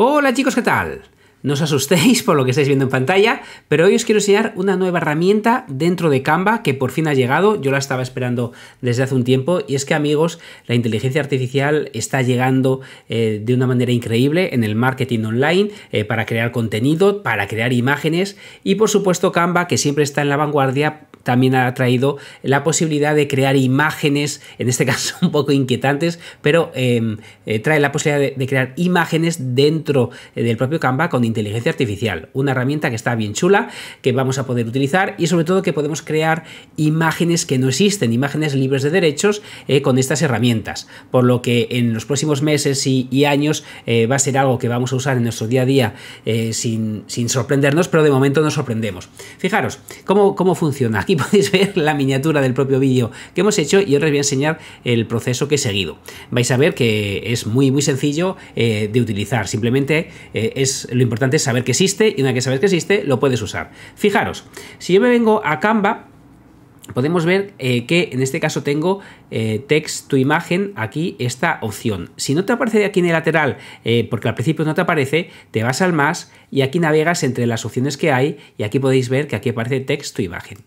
Hola chicos, ¿qué tal? No os asustéis por lo que estáis viendo en pantalla, pero hoy os quiero enseñar una nueva herramienta dentro de Canva que por fin ha llegado, yo la estaba esperando desde hace un tiempo y es que amigos, la inteligencia artificial está llegando eh, de una manera increíble en el marketing online eh, para crear contenido, para crear imágenes y por supuesto Canva que siempre está en la vanguardia también ha traído la posibilidad de crear imágenes, en este caso un poco inquietantes, pero em, eh, trae la posibilidad de, crear imágenes dentro eh, del propio Canva con inteligencia artificial. Una herramienta que está bien chula, que vamos a poder utilizar y sobre todo que podemos crear imágenes que no existen, imágenes libres de derechos eh, con estas herramientas. Por lo que en los próximos meses y, años va a ser algo que vamos a usar en nuestro día a día sin, sin sorprendernos, pero de momento nos sorprendemos. Fijaros cómo, cómo funciona. Aquí podéis ver la miniatura del propio vídeo que hemos hecho y ahora os voy a enseñar el proceso que he seguido. Vais a ver que es muy muy sencillo eh, de utilizar, simplemente eh, es lo importante es saber que existe y una vez que sabes que existe lo puedes usar. Fijaros, si yo me vengo a Canva, podemos ver eh, que en este caso tengo eh, text to imagen aquí esta opción. Si no te aparece aquí en el lateral, eh, porque al principio no te aparece, te vas al más y aquí navegas entre las opciones que hay y aquí podéis ver que aquí aparece texto imagen.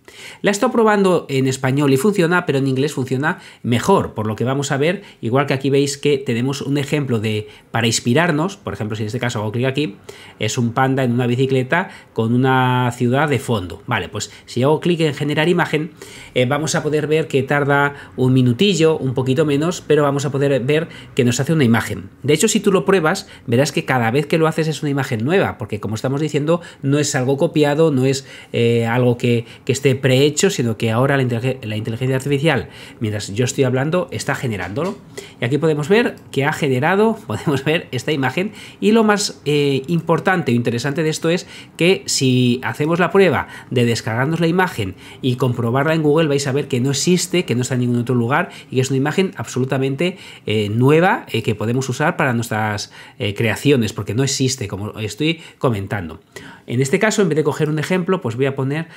La estoy probando en español y funciona, pero en inglés funciona mejor, por lo que vamos a ver, igual que aquí veis que tenemos un ejemplo de para inspirarnos, por ejemplo, si en este caso hago clic aquí, es un panda en una bicicleta con una ciudad de fondo. Vale, pues si hago clic en generar imagen, eh, vamos a poder ver que tarda un minutillo, un poquito menos, pero vamos a poder ver que nos hace una imagen. De hecho, si tú lo pruebas, verás que cada vez que lo haces es una imagen nueva, porque como estamos diciendo, no es algo copiado, no es eh, algo que, esté prehecho, sino que ahora la, inteligencia, artificial, mientras yo estoy hablando, está generándolo. Y aquí podemos ver que ha generado, podemos ver esta imagen, y lo más eh, importante o interesante de esto es que si hacemos la prueba de descargarnos la imagen y comprobarla en Google vais a ver que no existe, que no está en ningún otro lugar y que es una imagen absolutamente eh, nueva eh, que podemos usar para nuestras eh, creaciones, porque no existe, como estoy comentando. En este caso, en vez de coger un ejemplo, pues voy a poner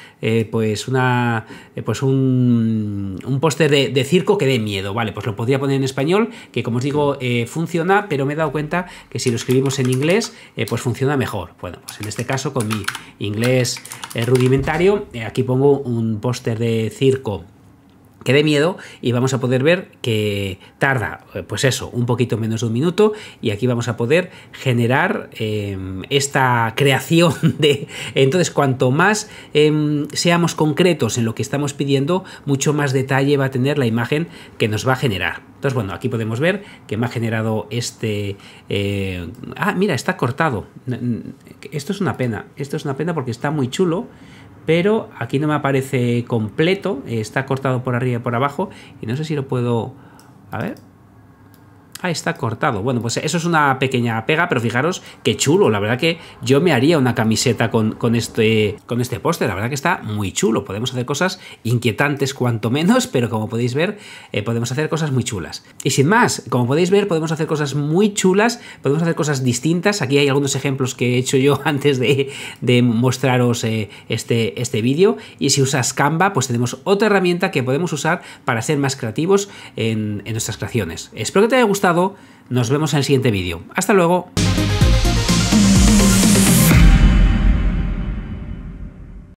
pues una pues un, póster de, de, circo que dé miedo. Vale, pues lo podría poner en español, que como os digo, funciona, pero me he dado cuenta que si lo escribimos en inglés, pues funciona mejor. Bueno, pues en este caso, con mi inglés rudimentario, aquí pongo un póster de circo que dé miedo y vamos a poder ver que tarda, eh, pues eso, un poquito menos de un minuto y aquí vamos a poder generar em, esta creación de... Entonces, cuanto más em, seamos concretos en lo que estamos pidiendo, mucho más detalle va a tener la imagen que nos va a generar. Entonces, bueno, aquí podemos ver que me ha generado este... Eh, ah, mira, está cortado. Esto es una pena, esto es una pena porque está muy chulo pero aquí no me aparece completo, está cortado por arriba y por abajo y no sé si lo puedo... A ver, Ah, está cortado. Bueno, pues eso es una pequeña pega, pero fijaros qué chulo. La verdad que yo me haría una camiseta con, con este, con este póster. La verdad que está muy chulo. Podemos hacer cosas inquietantes cuanto menos, pero como podéis ver, eh, podemos hacer cosas muy chulas. Y sin más, como podéis ver, podemos hacer cosas muy chulas, podemos hacer cosas distintas. Aquí hay algunos ejemplos que he hecho yo antes de, mostraros eh, este, este vídeo. Y si usas Canva, pues tenemos otra herramienta que podemos usar para ser más creativos en, en nuestras creaciones. Espero que te haya gustado nos vemos en el siguiente vídeo. Hasta luego.